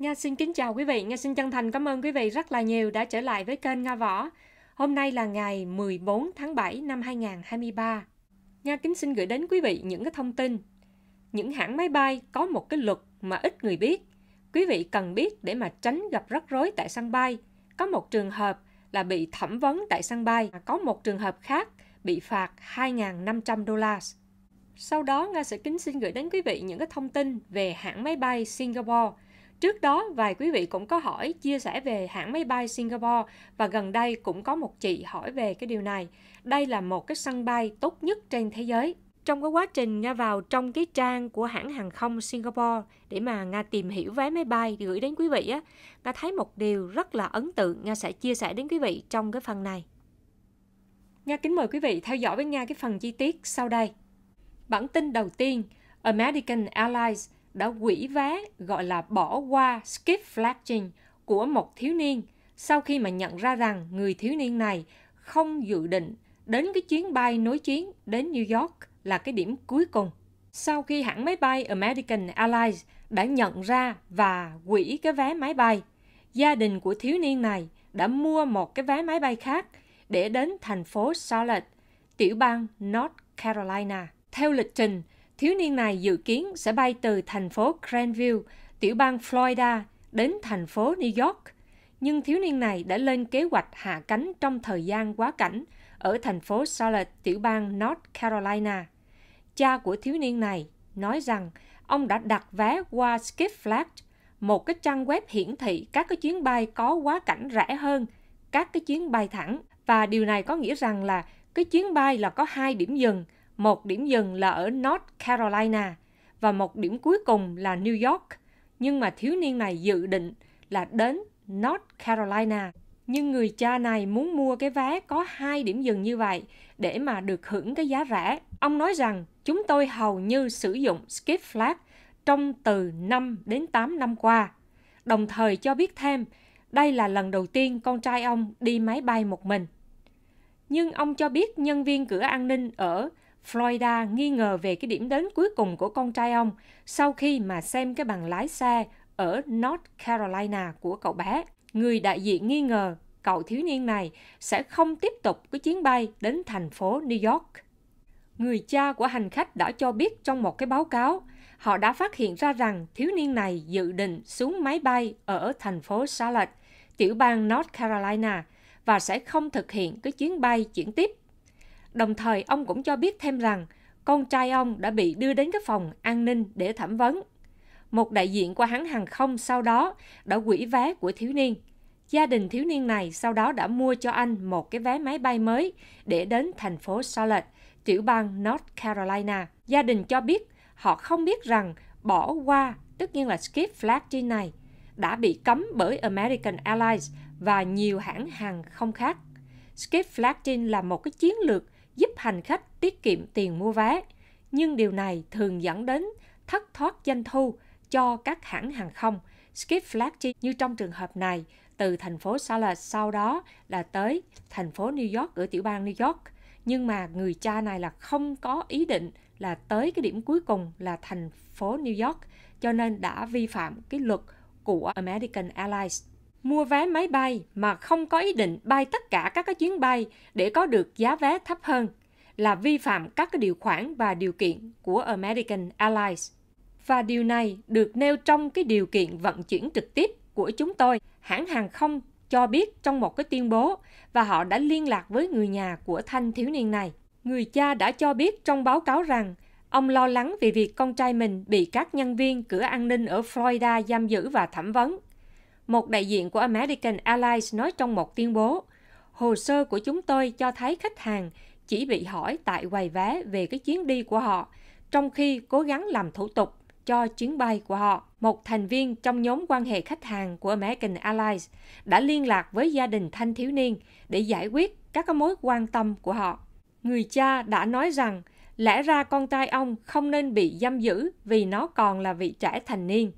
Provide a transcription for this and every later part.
Nga xin kính chào quý vị, Nga xin chân thành cảm ơn quý vị rất là nhiều đã trở lại với kênh Nga Võ. Hôm nay là ngày 14 tháng 7 năm 2023. Nga kính xin gửi đến quý vị những cái thông tin. Những hãng máy bay có một cái luật mà ít người biết. Quý vị cần biết để mà tránh gặp rắc rối tại sân bay. Có một trường hợp là bị thẩm vấn tại sân bay, có một trường hợp khác bị phạt 2.500 đô la. Sau đó, Nga sẽ kính xin gửi đến quý vị những cái thông tin về hãng máy bay Singapore – Trước đó, vài quý vị cũng có hỏi chia sẻ về hãng máy bay Singapore và gần đây cũng có một chị hỏi về cái điều này. Đây là một cái sân bay tốt nhất trên thế giới. Trong cái quá trình Nga vào trong cái trang của hãng hàng không Singapore để mà Nga tìm hiểu vé máy bay gửi đến quý vị, á, Nga thấy một điều rất là ấn tượng Nga sẽ chia sẻ đến quý vị trong cái phần này. Nga kính mời quý vị theo dõi với Nga cái phần chi tiết sau đây. Bản tin đầu tiên, American Airlines – đã quỷ vá gọi là bỏ qua skip flashing của một thiếu niên sau khi mà nhận ra rằng người thiếu niên này không dự định đến cái chuyến bay nối chuyến đến New York là cái điểm cuối cùng. Sau khi hãng máy bay American Airlines đã nhận ra và quỷ cái vé máy bay, gia đình của thiếu niên này đã mua một cái vé máy bay khác để đến thành phố Charlotte, tiểu bang North Carolina. Theo lịch trình, Thiếu niên này dự kiến sẽ bay từ thành phố Granville, tiểu bang Florida, đến thành phố New York. Nhưng thiếu niên này đã lên kế hoạch hạ cánh trong thời gian quá cảnh ở thành phố Charlotte, tiểu bang North Carolina. Cha của thiếu niên này nói rằng ông đã đặt vé qua Skipflag, một cái trang web hiển thị các cái chuyến bay có quá cảnh rẻ hơn các cái chuyến bay thẳng và điều này có nghĩa rằng là cái chuyến bay là có hai điểm dừng một điểm dừng là ở North Carolina và một điểm cuối cùng là New York. Nhưng mà thiếu niên này dự định là đến North Carolina. Nhưng người cha này muốn mua cái vé có hai điểm dừng như vậy để mà được hưởng cái giá rẻ. Ông nói rằng chúng tôi hầu như sử dụng skip flag trong từ 5 đến 8 năm qua. Đồng thời cho biết thêm, đây là lần đầu tiên con trai ông đi máy bay một mình. Nhưng ông cho biết nhân viên cửa an ninh ở Florida nghi ngờ về cái điểm đến cuối cùng của con trai ông sau khi mà xem cái bằng lái xe ở North Carolina của cậu bé. Người đại diện nghi ngờ cậu thiếu niên này sẽ không tiếp tục cái chuyến bay đến thành phố New York. Người cha của hành khách đã cho biết trong một cái báo cáo, họ đã phát hiện ra rằng thiếu niên này dự định xuống máy bay ở thành phố Charlotte, tiểu bang North Carolina và sẽ không thực hiện cái chuyến bay chuyển tiếp Đồng thời, ông cũng cho biết thêm rằng con trai ông đã bị đưa đến các phòng an ninh để thẩm vấn. Một đại diện của hãng hàng không sau đó đã quỷ vé của thiếu niên. Gia đình thiếu niên này sau đó đã mua cho anh một cái vé máy bay mới để đến thành phố Charlotte, tiểu bang North Carolina. Gia đình cho biết họ không biết rằng bỏ qua, tất nhiên là skip flag trên này, đã bị cấm bởi American Airlines và nhiều hãng hàng không khác. Skip flag trên là một cái chiến lược giúp hành khách tiết kiệm tiền mua vé. Nhưng điều này thường dẫn đến thất thoát doanh thu cho các hãng hàng không. Skip flag như trong trường hợp này từ thành phố Charlotte sau đó là tới thành phố New York ở tiểu bang New York. Nhưng mà người cha này là không có ý định là tới cái điểm cuối cùng là thành phố New York cho nên đã vi phạm cái luật của American Airlines mua vé máy bay mà không có ý định bay tất cả các cái chuyến bay để có được giá vé thấp hơn là vi phạm các cái điều khoản và điều kiện của American Airlines. Và điều này được nêu trong cái điều kiện vận chuyển trực tiếp của chúng tôi. Hãng hàng không cho biết trong một cái tuyên bố và họ đã liên lạc với người nhà của thanh thiếu niên này. Người cha đã cho biết trong báo cáo rằng ông lo lắng vì việc con trai mình bị các nhân viên cửa an ninh ở Florida giam giữ và thẩm vấn một đại diện của American Airlines nói trong một tuyên bố, hồ sơ của chúng tôi cho thấy khách hàng chỉ bị hỏi tại quầy vé về cái chuyến đi của họ, trong khi cố gắng làm thủ tục cho chuyến bay của họ. Một thành viên trong nhóm quan hệ khách hàng của American Airlines đã liên lạc với gia đình thanh thiếu niên để giải quyết các mối quan tâm của họ. Người cha đã nói rằng lẽ ra con trai ông không nên bị giam giữ vì nó còn là vị trẻ thành niên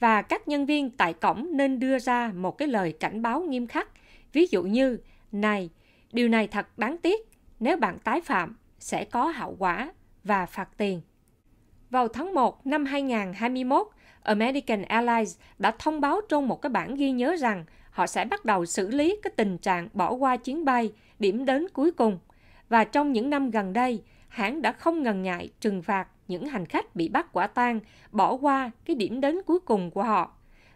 và các nhân viên tại cổng nên đưa ra một cái lời cảnh báo nghiêm khắc, ví dụ như, này, điều này thật đáng tiếc, nếu bạn tái phạm sẽ có hậu quả và phạt tiền. Vào tháng 1 năm 2021, American Airlines đã thông báo trong một cái bản ghi nhớ rằng họ sẽ bắt đầu xử lý cái tình trạng bỏ qua chuyến bay điểm đến cuối cùng. Và trong những năm gần đây, hãng đã không ngần ngại trừng phạt những hành khách bị bắt quả tang bỏ qua cái điểm đến cuối cùng của họ.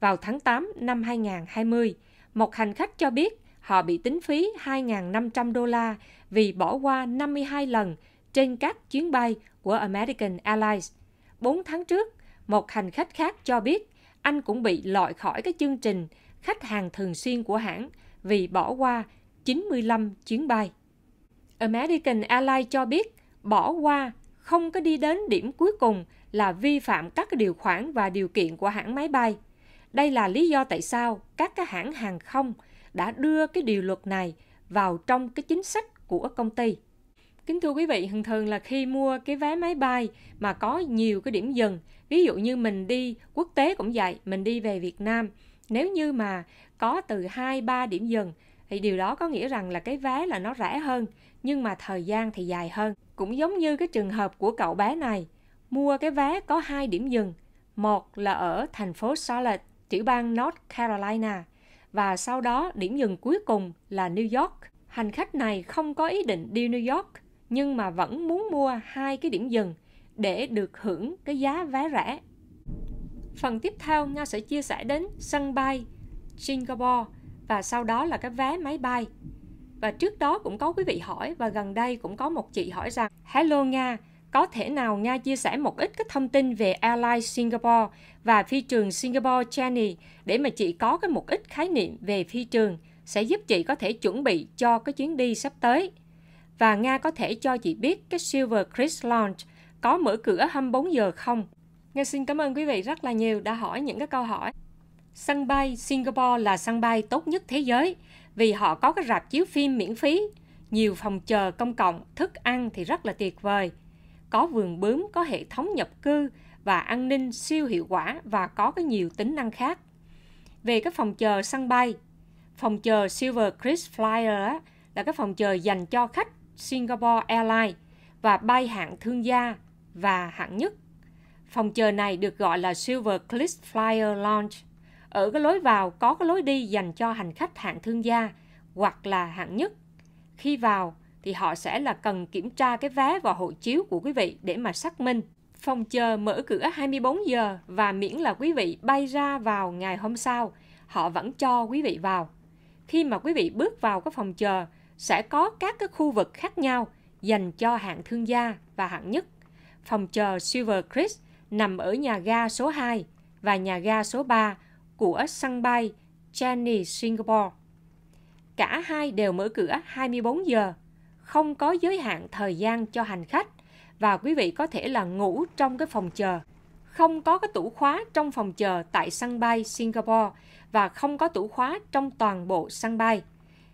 Vào tháng 8 năm 2020, một hành khách cho biết họ bị tính phí 2.500 đô la vì bỏ qua 52 lần trên các chuyến bay của American Airlines. 4 tháng trước, một hành khách khác cho biết anh cũng bị loại khỏi cái chương trình khách hàng thường xuyên của hãng vì bỏ qua 95 chuyến bay. American Airlines cho biết bỏ qua không có đi đến điểm cuối cùng là vi phạm các điều khoản và điều kiện của hãng máy bay. Đây là lý do tại sao các cái hãng hàng không đã đưa cái điều luật này vào trong cái chính sách của công ty. Kính thưa quý vị, thường thường là khi mua cái vé máy bay mà có nhiều cái điểm dừng, ví dụ như mình đi quốc tế cũng vậy, mình đi về Việt Nam, nếu như mà có từ 2 3 điểm dừng thì điều đó có nghĩa rằng là cái vé là nó rẻ hơn nhưng mà thời gian thì dài hơn cũng giống như cái trường hợp của cậu bé này mua cái vé có hai điểm dừng một là ở thành phố Charlotte tiểu bang North Carolina và sau đó điểm dừng cuối cùng là New York hành khách này không có ý định đi New York nhưng mà vẫn muốn mua hai cái điểm dừng để được hưởng cái giá vé rẻ. Phần tiếp theo Nga sẽ chia sẻ đến sân bay Singapore và sau đó là cái vé máy bay. Và trước đó cũng có quý vị hỏi và gần đây cũng có một chị hỏi rằng Hello Nga, có thể nào Nga chia sẻ một ít cái thông tin về Airlines Singapore và phi trường Singapore Journey để mà chị có cái một ít khái niệm về phi trường sẽ giúp chị có thể chuẩn bị cho cái chuyến đi sắp tới. Và Nga có thể cho chị biết cái Silver Chris Lounge có mở cửa 24 giờ không? Nga xin cảm ơn quý vị rất là nhiều đã hỏi những cái câu hỏi. Sân bay Singapore là sân bay tốt nhất thế giới vì họ có cái rạp chiếu phim miễn phí, nhiều phòng chờ công cộng, thức ăn thì rất là tuyệt vời. Có vườn bướm, có hệ thống nhập cư và an ninh siêu hiệu quả và có cái nhiều tính năng khác. Về cái phòng chờ sân bay, phòng chờ Silver Chris Flyer là cái phòng chờ dành cho khách Singapore Airlines và bay hạng thương gia và hạng nhất. Phòng chờ này được gọi là Silver Cliff Flyer Lounge. Ở cái lối vào có cái lối đi dành cho hành khách hạng thương gia hoặc là hạng nhất. Khi vào thì họ sẽ là cần kiểm tra cái vé và hộ chiếu của quý vị để mà xác minh. Phòng chờ mở cửa 24 giờ và miễn là quý vị bay ra vào ngày hôm sau, họ vẫn cho quý vị vào. Khi mà quý vị bước vào cái phòng chờ, sẽ có các cái khu vực khác nhau dành cho hạng thương gia và hạng nhất. Phòng chờ Silver Crest nằm ở nhà ga số 2 và nhà ga số 3 của sân bay Changi Singapore. Cả hai đều mở cửa 24 giờ, không có giới hạn thời gian cho hành khách và quý vị có thể là ngủ trong cái phòng chờ. Không có cái tủ khóa trong phòng chờ tại sân bay Singapore và không có tủ khóa trong toàn bộ sân bay.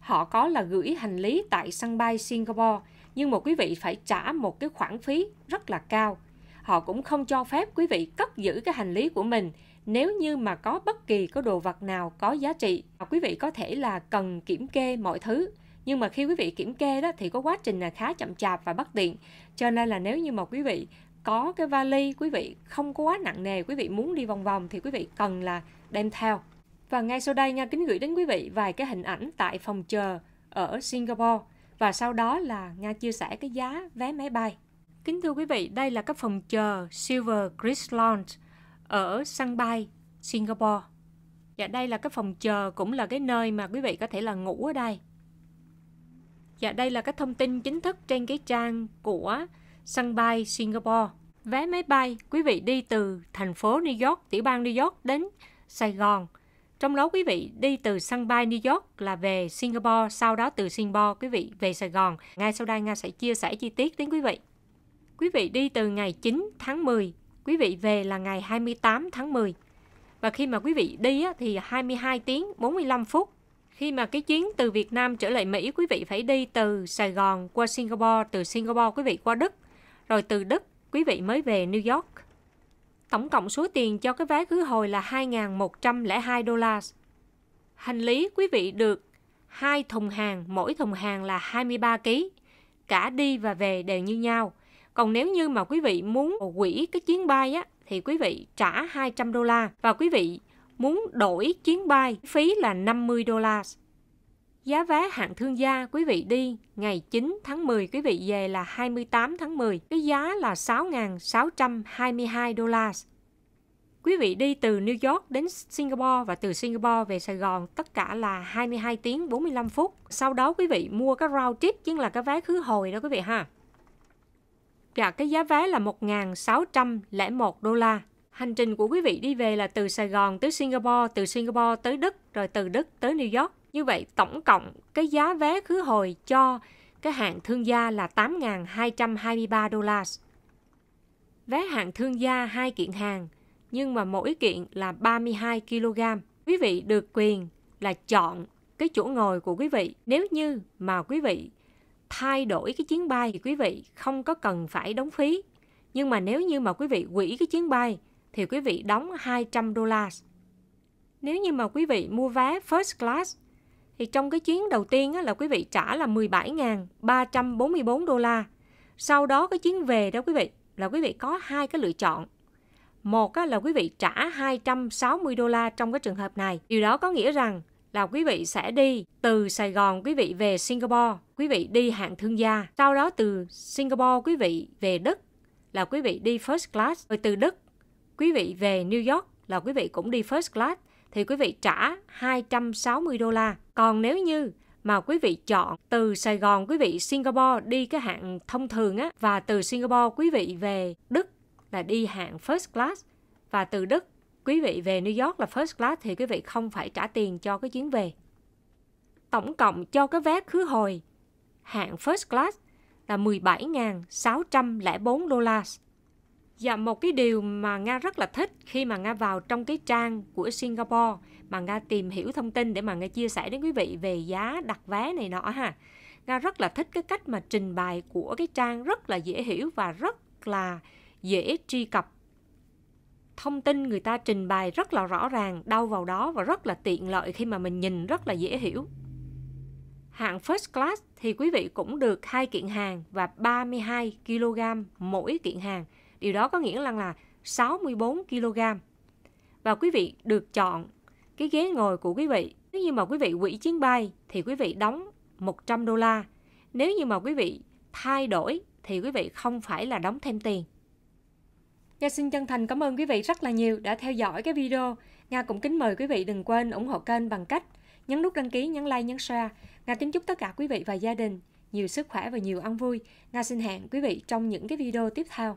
Họ có là gửi hành lý tại sân bay Singapore nhưng mà quý vị phải trả một cái khoản phí rất là cao. Họ cũng không cho phép quý vị cất giữ cái hành lý của mình nếu như mà có bất kỳ có đồ vật nào có giá trị quý vị có thể là cần kiểm kê mọi thứ nhưng mà khi quý vị kiểm kê đó thì có quá trình là khá chậm chạp và bất tiện cho nên là nếu như mà quý vị có cái vali quý vị không có quá nặng nề quý vị muốn đi vòng vòng thì quý vị cần là đem theo và ngay sau đây nha kính gửi đến quý vị vài cái hình ảnh tại phòng chờ ở Singapore và sau đó là Nga chia sẻ cái giá vé máy bay. Kính thưa quý vị, đây là các phòng chờ Silver Chris Lounge ở sân bay Singapore. Dạ đây là cái phòng chờ cũng là cái nơi mà quý vị có thể là ngủ ở đây. Dạ đây là cái thông tin chính thức trên cái trang của sân bay Singapore. Vé máy bay quý vị đi từ thành phố New York, tiểu bang New York đến Sài Gòn. Trong đó quý vị đi từ sân bay New York là về Singapore, sau đó từ Singapore quý vị về Sài Gòn. Ngay sau đây Nga sẽ chia sẻ chi tiết đến quý vị. Quý vị đi từ ngày 9 tháng 10 Quý vị về là ngày 28 tháng 10. Và khi mà quý vị đi á, thì 22 tiếng 45 phút. Khi mà cái chuyến từ Việt Nam trở lại Mỹ, quý vị phải đi từ Sài Gòn qua Singapore, từ Singapore quý vị qua Đức, rồi từ Đức quý vị mới về New York. Tổng cộng số tiền cho cái vé khứ hồi là 2.102 đô la. Hành lý quý vị được hai thùng hàng, mỗi thùng hàng là 23 kg. Cả đi và về đều như nhau – còn nếu như mà quý vị muốn hủy cái chuyến bay á, thì quý vị trả 200 đô la và quý vị muốn đổi chuyến bay phí là 50 đô la. Giá vé hạng thương gia quý vị đi ngày 9 tháng 10 quý vị về là 28 tháng 10, cái giá là 6.622 đô la. Quý vị đi từ New York đến Singapore và từ Singapore về Sài Gòn tất cả là 22 tiếng 45 phút. Sau đó quý vị mua cái round trip chứ là cái vé khứ hồi đó quý vị ha và cái giá vé là 1.601 đô la. Hành trình của quý vị đi về là từ Sài Gòn tới Singapore, từ Singapore tới Đức, rồi từ Đức tới New York. Như vậy tổng cộng cái giá vé khứ hồi cho cái hạng thương gia là 8.223 đô la. Vé hạng thương gia hai kiện hàng, nhưng mà mỗi kiện là 32 kg. Quý vị được quyền là chọn cái chỗ ngồi của quý vị. Nếu như mà quý vị thay đổi cái chuyến bay thì quý vị không có cần phải đóng phí. Nhưng mà nếu như mà quý vị hủy cái chuyến bay thì quý vị đóng 200 đô la. Nếu như mà quý vị mua vé first class thì trong cái chuyến đầu tiên là quý vị trả là 17.344 đô la. Sau đó cái chuyến về đó quý vị là quý vị có hai cái lựa chọn. Một là quý vị trả 260 đô la trong cái trường hợp này. Điều đó có nghĩa rằng là quý vị sẽ đi từ Sài Gòn quý vị về Singapore, quý vị đi hạng thương gia. Sau đó từ Singapore quý vị về Đức là quý vị đi first class. Rồi từ Đức quý vị về New York là quý vị cũng đi first class thì quý vị trả 260 đô la. Còn nếu như mà quý vị chọn từ Sài Gòn quý vị Singapore đi cái hạng thông thường á và từ Singapore quý vị về Đức là đi hạng first class và từ Đức Quý vị về New York là first class thì quý vị không phải trả tiền cho cái chuyến về. Tổng cộng cho cái vé khứ hồi hạng first class là 17.604 đô la. Và một cái điều mà Nga rất là thích khi mà Nga vào trong cái trang của Singapore mà Nga tìm hiểu thông tin để mà Nga chia sẻ đến quý vị về giá đặt vé này nọ ha. Nga rất là thích cái cách mà trình bày của cái trang rất là dễ hiểu và rất là dễ truy cập thông tin người ta trình bày rất là rõ ràng, đau vào đó và rất là tiện lợi khi mà mình nhìn rất là dễ hiểu. Hạng First Class thì quý vị cũng được hai kiện hàng và 32 kg mỗi kiện hàng. Điều đó có nghĩa là là 64 kg. Và quý vị được chọn cái ghế ngồi của quý vị. Nếu như mà quý vị quỹ chuyến bay thì quý vị đóng 100 đô la. Nếu như mà quý vị thay đổi thì quý vị không phải là đóng thêm tiền Nga xin chân thành cảm ơn quý vị rất là nhiều đã theo dõi cái video. Nga cũng kính mời quý vị đừng quên ủng hộ kênh bằng cách nhấn nút đăng ký, nhấn like, nhấn share. Nga kính chúc tất cả quý vị và gia đình nhiều sức khỏe và nhiều ăn vui. Nga xin hẹn quý vị trong những cái video tiếp theo.